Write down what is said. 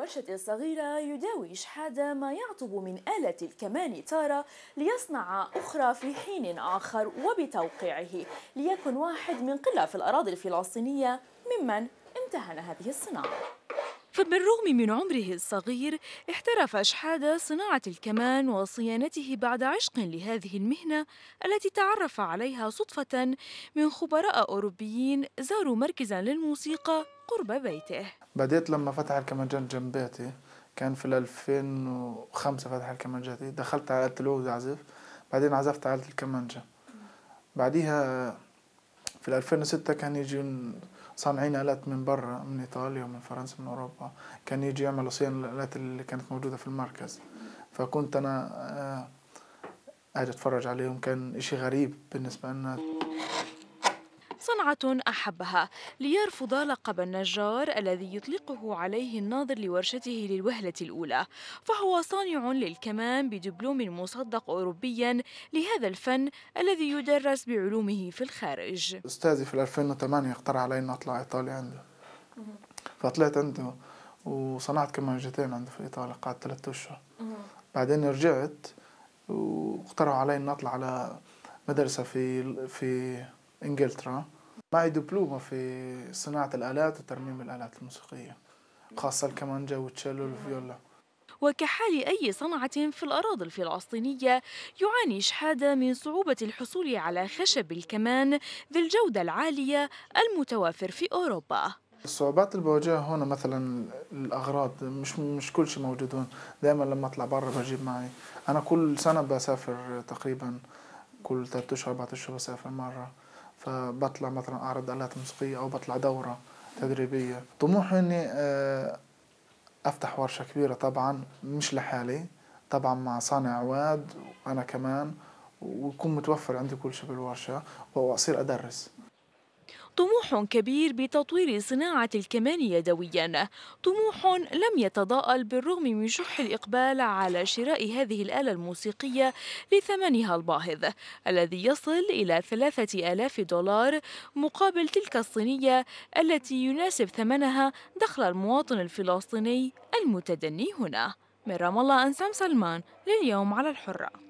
ورشة صغيرة يداوي إشحاد ما يعطب من آلة الكمان تارة ليصنع أخرى في حين آخر وبتوقيعه ليكن واحد من قلة في الأراضي الفلسطينية ممن امتهن هذه الصناعة فبالرغم من عمره الصغير احترف أشحاد صناعة الكمان وصيانته بعد عشق لهذه المهنة التي تعرف عليها صدفة من خبراء أوروبيين زاروا مركزا للموسيقى قرب بيته بديت لما فتح الكمانجان جنب بيتي كان في 2005 فتح الكمانجاتي دخلت على التلوز أعزف بعدين عزفت على الكمانجة بعديها في 2006 كان يجي صانعين آلات من برا من إيطاليا ومن فرنسا من أوروبا كان يجي يعملوا صيانة الآلات اللي كانت موجودة في المركز فكنت أنا آه، قاعد أتفرج عليهم كان إشي غريب بالنسبة لنا صنعة أحبها ليرفض لقب النجار الذي يطلقه عليه الناظر لورشته للوهلة الأولى فهو صانع للكمان بدبلوم مصدق أوروبيا لهذا الفن الذي يدرس بعلومه في الخارج أستاذي في 2008 اقترح علي أن أطلع إيطاليا عنده فطلعت عنده وصنعت كمانجتين عنده في إيطاليا قعدت ثلاثة أشهر بعدين رجعت واقترحوا علي أن أطلع على مدرسة في في انجلترا معي دبلومة في صناعة الآلات وترميم الآلات الموسيقية خاصة الكمانجا والتشيلو والفيولا وكحال أي صنعة في الأراضي الفلسطينية يعاني شحادة من صعوبة الحصول على خشب الكمان ذي الجودة العالية المتوافر في أوروبا الصعوبات اللي بواجهها هنا مثلا الاغراض مش مش كل شيء موجود هون دائما لما اطلع برا بجيب معي انا كل سنه بسافر تقريبا كل ثلاثة اشهر اربعة اشهر بسافر مره فبطلع مثلا اعرض الات موسيقيه او بطلع دوره تدريبيه طموحي اني آه، افتح ورشه كبيره طبعا مش لحالي طبعا مع صانع عواد وانا كمان ويكون متوفر عندي كل شيء بالورشه واصير ادرس طموح كبير بتطوير صناعة الكمان يدويا طموح لم يتضاءل بالرغم من شح الإقبال على شراء هذه الآلة الموسيقية لثمنها الباهظ الذي يصل إلى ثلاثة آلاف دولار مقابل تلك الصينية التي يناسب ثمنها دخل المواطن الفلسطيني المتدني هنا من رام الله أنسام سلمان لليوم على الحرة